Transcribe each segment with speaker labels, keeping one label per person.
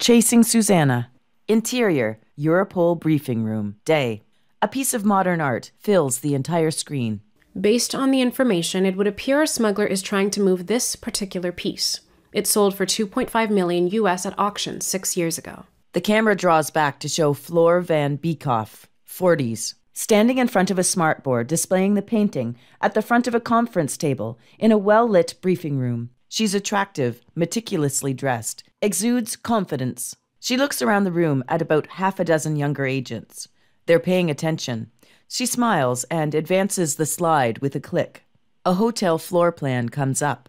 Speaker 1: Chasing Susanna. Interior, Europol briefing room, day. A piece of modern art fills the entire screen.
Speaker 2: Based on the information, it would appear a smuggler is trying to move this particular piece. It sold for 2.5 million US at auction six years ago.
Speaker 1: The camera draws back to show Flor van Beekhoff, 40s, standing in front of a smartboard displaying the painting at the front of a conference table in a well lit briefing room. She's attractive, meticulously dressed, exudes confidence. She looks around the room at about half a dozen younger agents. They're paying attention. She smiles
Speaker 2: and advances the slide with a click. A hotel floor plan comes up.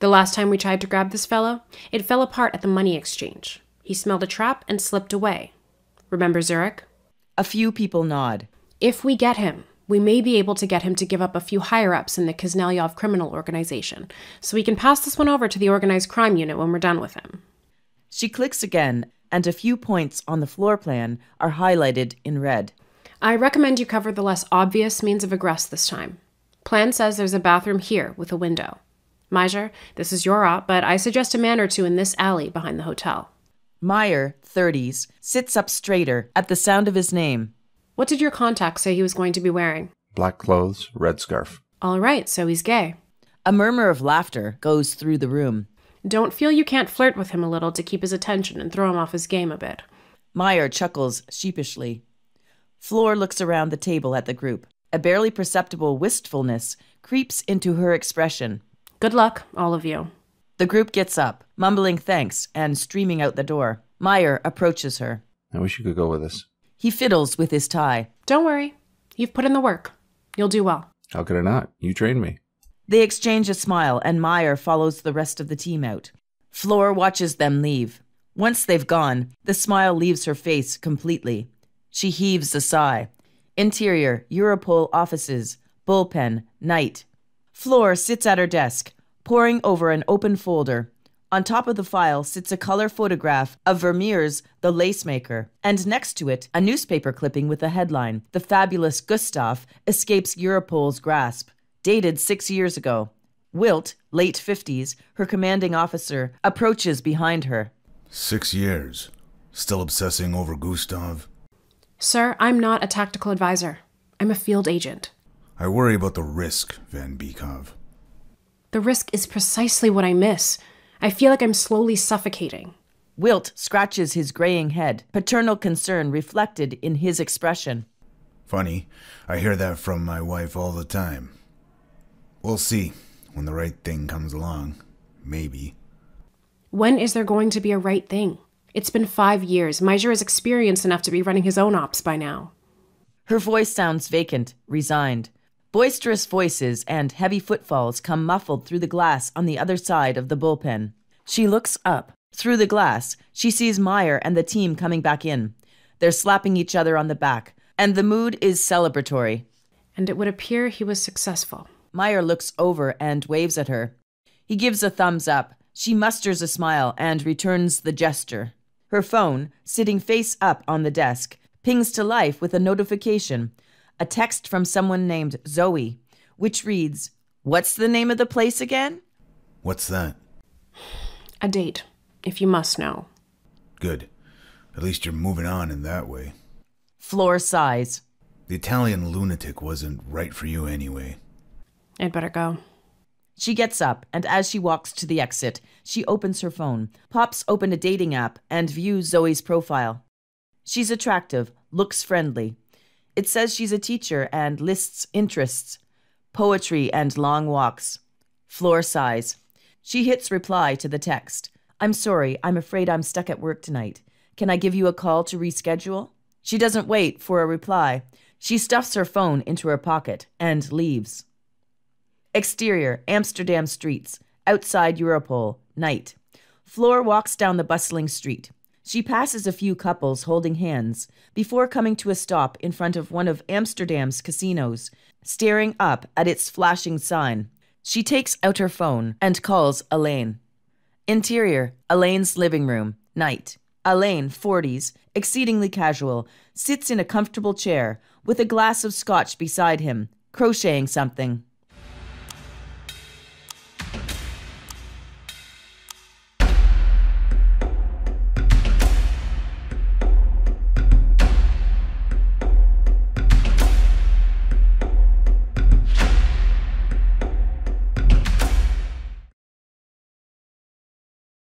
Speaker 2: The last time we tried to grab this fellow, it fell apart at the money exchange. He smelled a trap and slipped away. Remember Zurich? A few people nod. If we get him, we may be able to get him to give up a few higher ups in the Kisnelyov criminal organization, so we can pass this one over to the organized crime unit when we're done with him. She clicks again, and a few points on the floor plan are highlighted in red. I recommend you cover the less obvious means of egress this time. Plan says there's a bathroom here with a window. Meyer, this is your op, but I suggest a man or two in this alley behind the hotel. Meyer, 30s, sits up straighter at the sound of his name. What did your contact say he was going to be wearing? Black clothes, red scarf. All right, so he's gay. A murmur of laughter goes through the room. Don't feel you can't flirt with him a little to keep his attention and throw him off his game a bit. Meyer chuckles sheepishly. Floor looks around the table at the group.
Speaker 1: A barely perceptible wistfulness creeps into her expression. Good luck, all of you. The group gets up, mumbling thanks and streaming out the door. Meyer approaches her.
Speaker 3: I wish you could go with us.
Speaker 1: He fiddles with his tie. Don't worry. You've put in the work. You'll do well.
Speaker 3: How could I not? You trained me.
Speaker 1: They exchange a smile, and Meyer follows the rest of the team out. Floor watches them leave. Once they've gone, the smile leaves her face completely. She heaves a sigh. Interior, Europol offices, bullpen, night. Floor sits at her desk, poring over an open folder. On top of the file sits a color photograph of Vermeer's The Lacemaker, and next to it, a newspaper clipping with a headline The Fabulous Gustav Escapes Europol's Grasp dated six years ago. Wilt, late 50s,
Speaker 2: her commanding officer, approaches behind her.
Speaker 3: Six years. Still obsessing over Gustav?
Speaker 2: Sir, I'm not a tactical advisor. I'm a field agent.
Speaker 3: I worry about the risk, Van Beekov.
Speaker 2: The risk is precisely what I miss. I feel like I'm slowly suffocating. Wilt scratches his graying
Speaker 1: head, paternal concern reflected in his expression.
Speaker 3: Funny. I hear that from my wife all the time. We'll see when the right thing comes along. Maybe.
Speaker 2: When is there going to be a right thing? It's been five years. Meyer is experienced enough to be running his own ops by now. Her voice sounds vacant,
Speaker 1: resigned. Boisterous voices and heavy footfalls come muffled through the glass on the other side of the bullpen. She looks up. Through the glass, she sees Meyer and the team coming back in. They're slapping each other on the back, and the mood is celebratory. And it would appear he was successful. Meyer looks over and waves at her. He gives a thumbs up. She musters a smile and returns the gesture. Her phone, sitting face up on the desk, pings to life with a notification a text from someone named Zoe, which reads, What's the name of the place again? What's
Speaker 3: that?
Speaker 2: A date, if you must know.
Speaker 3: Good. At least you're moving on in that way. Floor
Speaker 2: sighs.
Speaker 3: The Italian lunatic wasn't right for you anyway.
Speaker 1: I'd better go. She gets up, and as she walks to the exit, she opens her phone, pops open a dating app, and views Zoe's profile. She's attractive, looks friendly. It says she's a teacher and lists interests poetry and long walks. Floor size. She hits reply to the text. I'm sorry, I'm afraid I'm stuck at work tonight. Can I give you a call to reschedule? She doesn't wait for a reply. She stuffs her phone into her pocket and leaves. Exterior, Amsterdam streets. Outside Europol, night. Floor walks down the bustling street. She passes a few couples holding hands before coming to a stop in front of one of Amsterdam's casinos, staring up at its flashing sign. She takes out her phone and calls Elaine. Interior Elaine's living room, night. Elaine, 40s, exceedingly casual, sits in a comfortable chair with a glass of scotch beside him, crocheting something.